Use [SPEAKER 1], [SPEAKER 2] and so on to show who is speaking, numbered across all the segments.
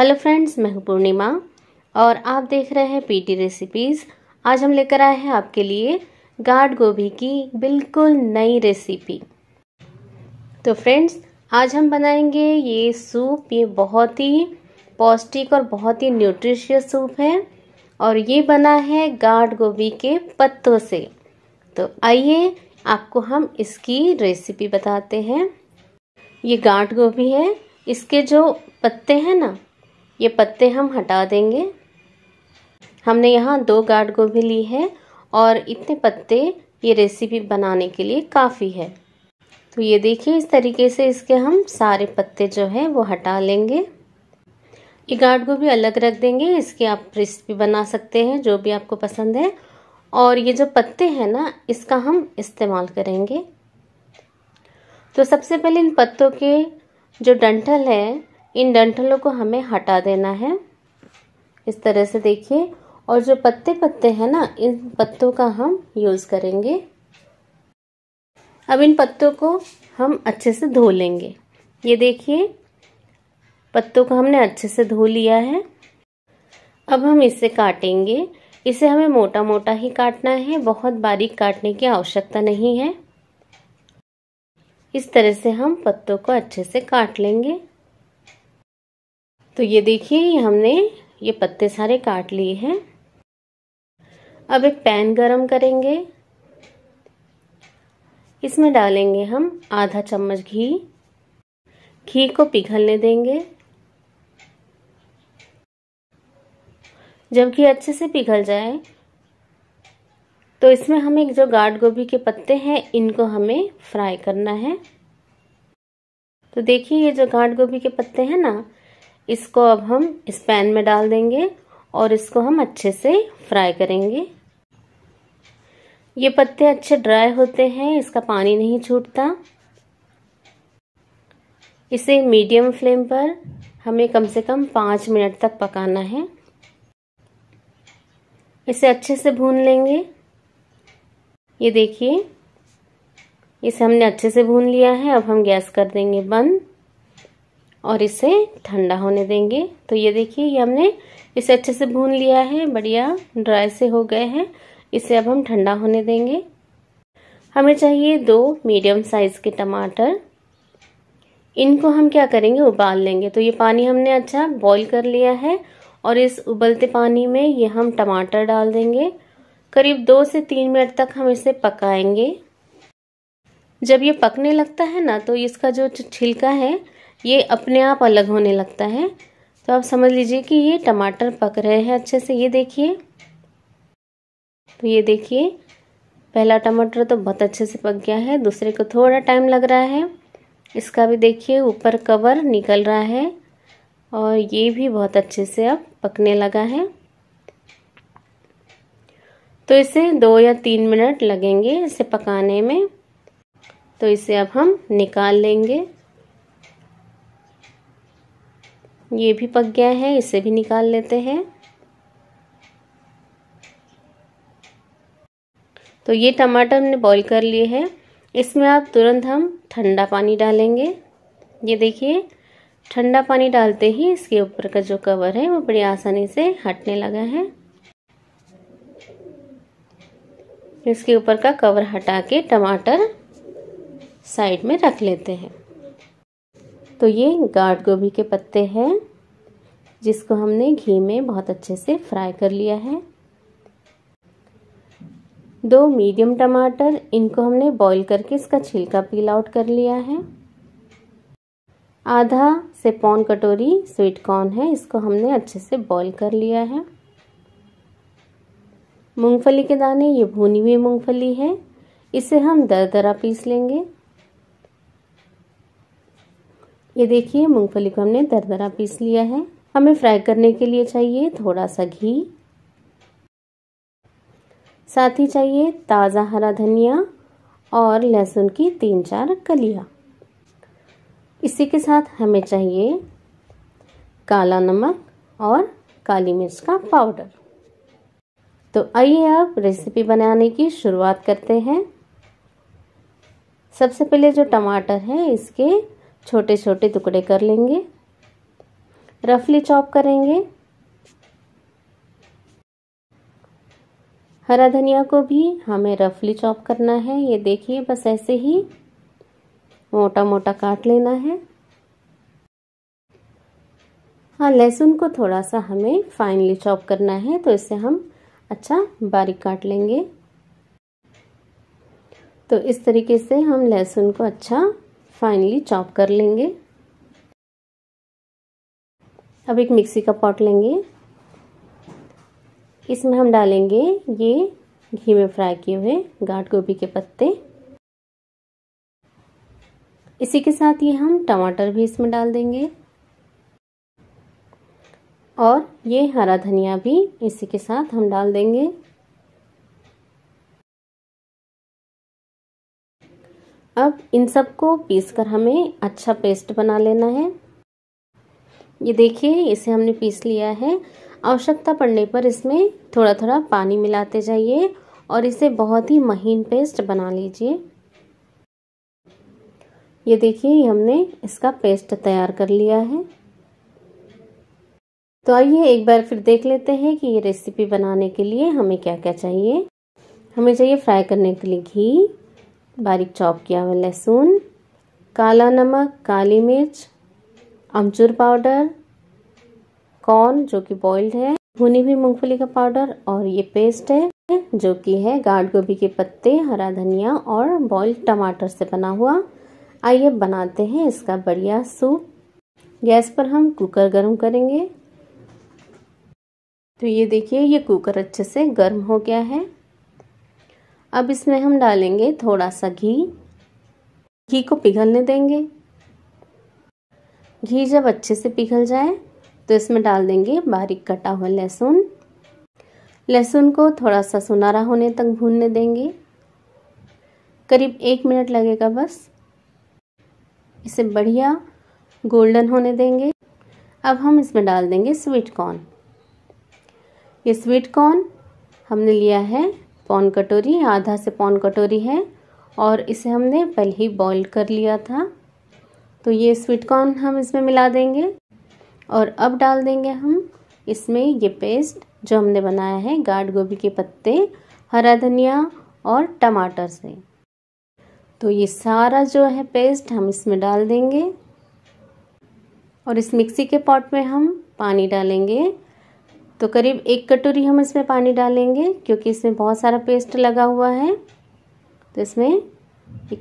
[SPEAKER 1] hello friends मैं हूं पूर्णिमा और आप देख रहे हैं पीटी रेसिपीज़ आज हम लेकर आए हैं आपके लिए गाढ़ गोभी की बिल्कुल नई रेसिपी तो फ्रेंड्स आज हम बनाएंगे ये सूप ये बहुत ही पौष्टिक और बहुत ही न्यूट्रिशियस सूप है और ये बना है गाढ़ गोभी के पत्तों से तो आइए आपको हम इसकी रेसिपी बताते हैं ये गाढ़ गोभी है इसके जो पत्ते हैं ना ये पत्ते हम हटा देंगे हमने यहाँ दो गाढ़ गोभी ली है और इतने पत्ते ये रेसिपी बनाने के लिए काफ़ी है तो ये देखिए इस तरीके से इसके हम सारे पत्ते जो है वो हटा लेंगे ये गाढ़ गोभी अलग रख देंगे इसके आप रेसिपी बना सकते हैं जो भी आपको पसंद है और ये जो पत्ते हैं ना इसका हम इस्तेमाल करेंगे तो सबसे पहले इन पत्तों के जो डंठल है इन डंठलों को हमें हटा देना है इस तरह से देखिए और जो पत्ते पत्ते हैं ना इन पत्तों का हम यूज़ करेंगे अब इन पत्तों को हम अच्छे से धो लेंगे ये देखिए पत्तों को हमने अच्छे से धो लिया है अब हम इसे काटेंगे इसे हमें मोटा मोटा ही काटना है बहुत बारीक काटने की आवश्यकता नहीं है इस तरह से हम पत्तों को अच्छे से काट लेंगे तो ये देखिए ये हमने ये पत्ते सारे काट लिए हैं अब एक पैन गरम करेंगे इसमें डालेंगे हम आधा चम्मच घी घी को पिघलने देंगे जब घी अच्छे से पिघल जाए तो इसमें हमें जो गाढ़ गोभी के पत्ते हैं इनको हमें फ्राई करना है तो देखिए ये जो गाढ़ गोभी के पत्ते हैं ना इसको अब हम इस पैन में डाल देंगे और इसको हम अच्छे से फ्राई करेंगे ये पत्ते अच्छे ड्राई होते हैं इसका पानी नहीं छूटता इसे मीडियम फ्लेम पर हमें कम से कम पाँच मिनट तक पकाना है इसे अच्छे से भून लेंगे ये देखिए इसे हमने अच्छे से भून लिया है अब हम गैस कर देंगे बंद और इसे ठंडा होने देंगे तो ये देखिए ये हमने इसे अच्छे से भून लिया है बढ़िया ड्राई से हो गए हैं इसे अब हम ठंडा होने देंगे हमें चाहिए दो मीडियम साइज़ के टमाटर इनको हम क्या करेंगे उबाल लेंगे तो ये पानी हमने अच्छा बॉईल कर लिया है और इस उबलते पानी में ये हम टमाटर डाल देंगे करीब दो से तीन मिनट तक हम इसे पकाएंगे जब ये पकने लगता है ना तो इसका जो छिलका है ये अपने आप अलग होने लगता है तो आप समझ लीजिए कि ये टमाटर पक रहे हैं अच्छे से ये देखिए तो ये देखिए पहला टमाटर तो बहुत अच्छे से पक गया है दूसरे को थोड़ा टाइम लग रहा है इसका भी देखिए ऊपर कवर निकल रहा है और ये भी बहुत अच्छे से अब पकने लगा है तो इसे दो या तीन मिनट लगेंगे इसे पकाने में तो इसे अब हम निकाल लेंगे ये भी पक गया है इसे भी निकाल लेते हैं तो ये टमाटर हमने बॉईल कर लिए हैं इसमें आप तुरंत हम ठंडा पानी डालेंगे ये देखिए ठंडा पानी डालते ही इसके ऊपर का जो कवर है वो बड़ी आसानी से हटने लगा है इसके ऊपर का कवर हटा के टमाटर साइड में रख लेते हैं तो ये गाढ़ गोभी के पत्ते हैं जिसको हमने घी में बहुत अच्छे से फ्राई कर लिया है दो मीडियम टमाटर इनको हमने बॉईल करके इसका छिलका पील आउट कर लिया है आधा से पौन कटोरी स्वीट कॉर्न है इसको हमने अच्छे से बॉईल कर लिया है मूंगफली के दाने ये भुनी हुई मूंगफली है इसे हम दर दरा पीस लेंगे ये देखिए मूंगफली को हमने दरदरा पीस लिया है हमें फ्राई करने के लिए चाहिए थोड़ा सा घी साथ ही चाहिए ताज़ा हरा धनिया और लहसुन की तीन चार कलिया इसी के साथ हमें चाहिए काला नमक और काली मिर्च का पाउडर तो आइए अब रेसिपी बनाने की शुरुआत करते हैं सबसे पहले जो टमाटर है इसके छोटे छोटे टुकड़े कर लेंगे रफली चॉप करेंगे हरा धनिया को भी हमें रफली चॉप करना है ये देखिए बस ऐसे ही मोटा मोटा काट लेना है हाँ लहसुन को थोड़ा सा हमें फाइनली चॉप करना है तो इसे हम अच्छा बारीक काट लेंगे तो इस तरीके से हम लहसुन को अच्छा फाइनली चॉप कर लेंगे अब एक मिक्सी का पॉट लेंगे इसमें हम डालेंगे ये घी में फ्राई किए हुए गाठ गोभी के पत्ते इसी के साथ ये हम टमाटर भी इसमें डाल देंगे और ये हरा धनिया भी इसी के साथ हम डाल देंगे अब इन सब को पीस कर हमें अच्छा पेस्ट बना लेना है ये देखिए इसे हमने पीस लिया है आवश्यकता पड़ने पर इसमें थोड़ा थोड़ा पानी मिलाते जाइए और इसे बहुत ही महीन पेस्ट बना लीजिए ये देखिए हमने इसका पेस्ट तैयार कर लिया है तो आइए एक बार फिर देख लेते हैं कि ये रेसिपी बनाने के लिए हमें क्या क्या चाहिए हमें चाहिए फ्राई करने के लिए घी बारीक चॉप किया हुआ लहसुन काला नमक काली मिर्च अमचूर पाउडर कॉर्न जो कि बॉइल्ड है भुनी हुई मूंगफली का पाउडर और ये पेस्ट है जो कि है गाढ़ गोभी के पत्ते हरा धनिया और बॉइल्ड टमाटर से बना हुआ आइए बनाते हैं इसका बढ़िया सूप गैस पर हम कुकर गर्म करेंगे तो ये देखिए ये कुकर अच्छे से गर्म हो गया है अब इसमें हम डालेंगे थोड़ा सा घी घी को पिघलने देंगे घी जब अच्छे से पिघल जाए तो इसमें डाल देंगे बारीक कटा हुआ लहसुन लहसुन को थोड़ा सा सुनारा होने तक भूनने देंगे करीब एक मिनट लगेगा बस इसे बढ़िया गोल्डन होने देंगे अब हम इसमें डाल देंगे स्वीट कॉर्न ये स्वीट कॉर्न हमने लिया है पौन कटोरी आधा से पौन कटोरी है और इसे हमने पहले ही बॉईल कर लिया था तो ये स्वीट कॉर्न हम इसमें मिला देंगे और अब डाल देंगे हम इसमें ये पेस्ट जो हमने बनाया है गाढ़ गोभी के पत्ते हरा धनिया और टमाटर से तो ये सारा जो है पेस्ट हम इसमें डाल देंगे और इस मिक्सी के पॉट में हम पानी डालेंगे तो करीब एक कटोरी हम इसमें पानी डालेंगे क्योंकि इसमें बहुत सारा पेस्ट लगा हुआ है तो इसमें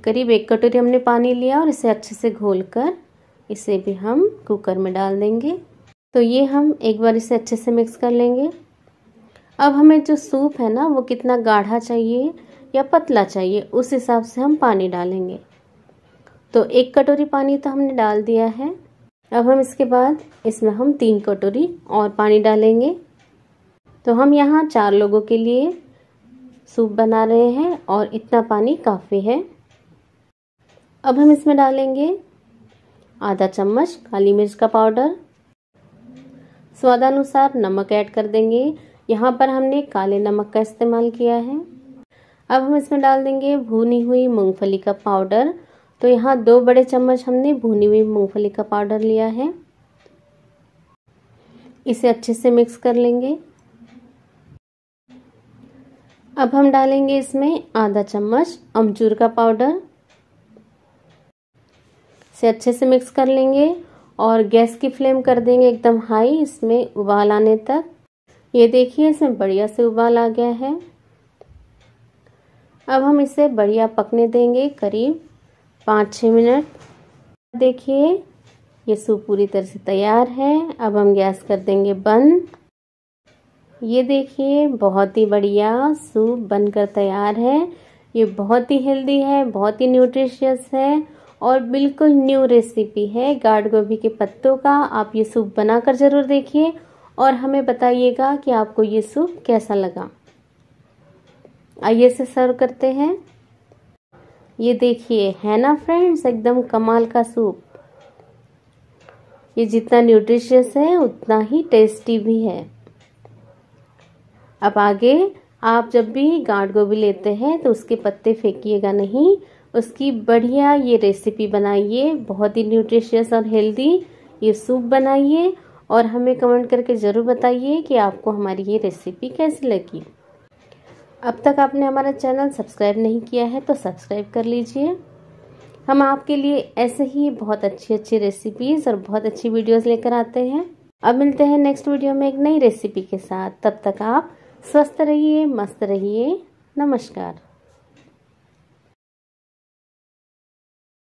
[SPEAKER 1] करीब एक कटोरी हमने पानी लिया और इसे अच्छे से घोल कर इसे भी हम कुकर में डाल देंगे तो ये हम एक बार इसे अच्छे से मिक्स कर लेंगे अब हमें जो सूप है ना वो कितना गाढ़ा चाहिए या पतला चाहिए उस हिसाब से हम पानी डालेंगे तो एक कटोरी पानी तो हमने डाल दिया है अब हम इसके बाद इसमें हम तीन कटोरी और पानी डालेंगे तो हम यहाँ चार लोगों के लिए सूप बना रहे हैं और इतना पानी काफ़ी है अब हम इसमें डालेंगे आधा चम्मच काली मिर्च का पाउडर स्वादानुसार नमक ऐड कर देंगे यहाँ पर हमने काले नमक का इस्तेमाल किया है अब हम इसमें डाल देंगे भुनी हुई मूंगफली का पाउडर तो यहाँ दो बड़े चम्मच हमने भुनी हुई मूंगफली का पाउडर लिया है इसे अच्छे से मिक्स कर लेंगे अब हम डालेंगे इसमें आधा चम्मच अमचूर का पाउडर से अच्छे से मिक्स कर लेंगे और गैस की फ्लेम कर देंगे एकदम हाई इसमें उबाल आने तक ये देखिए इसमें बढ़िया से उबाल आ गया है अब हम इसे बढ़िया पकने देंगे करीब पाँच छः मिनट देखिए ये सूप पूरी तरह से तैयार है अब हम गैस कर देंगे बंद ये देखिए बहुत ही बढ़िया सूप बनकर तैयार है ये बहुत ही हेल्दी है बहुत ही न्यूट्रिशियस है और बिल्कुल न्यू रेसिपी है गाढ़ गोभी के पत्तों का आप ये सूप बनाकर ज़रूर देखिए और हमें बताइएगा कि आपको ये सूप कैसा लगा आइए से सर्व करते हैं ये देखिए है ना फ्रेंड्स एकदम कमाल का सूप ये जितना न्यूट्रिशियस है उतना ही टेस्टी भी है अब आगे आप जब भी गाढ़ गोभी लेते हैं तो उसके पत्ते फेंकिएगा नहीं उसकी बढ़िया ये रेसिपी बनाइए बहुत ही न्यूट्रिशियस और हेल्दी ये सूप बनाइए और हमें कमेंट करके ज़रूर बताइए कि आपको हमारी ये रेसिपी कैसी लगी अब तक आपने हमारा चैनल सब्सक्राइब नहीं किया है तो सब्सक्राइब कर लीजिए हम आपके लिए ऐसे ही बहुत अच्छी अच्छी रेसिपीज़ और बहुत अच्छी वीडियोस लेकर आते हैं अब मिलते हैं नेक्स्ट वीडियो में एक नई रेसिपी के साथ तब तक आप स्वस्थ रहिए मस्त रहिए नमस्कार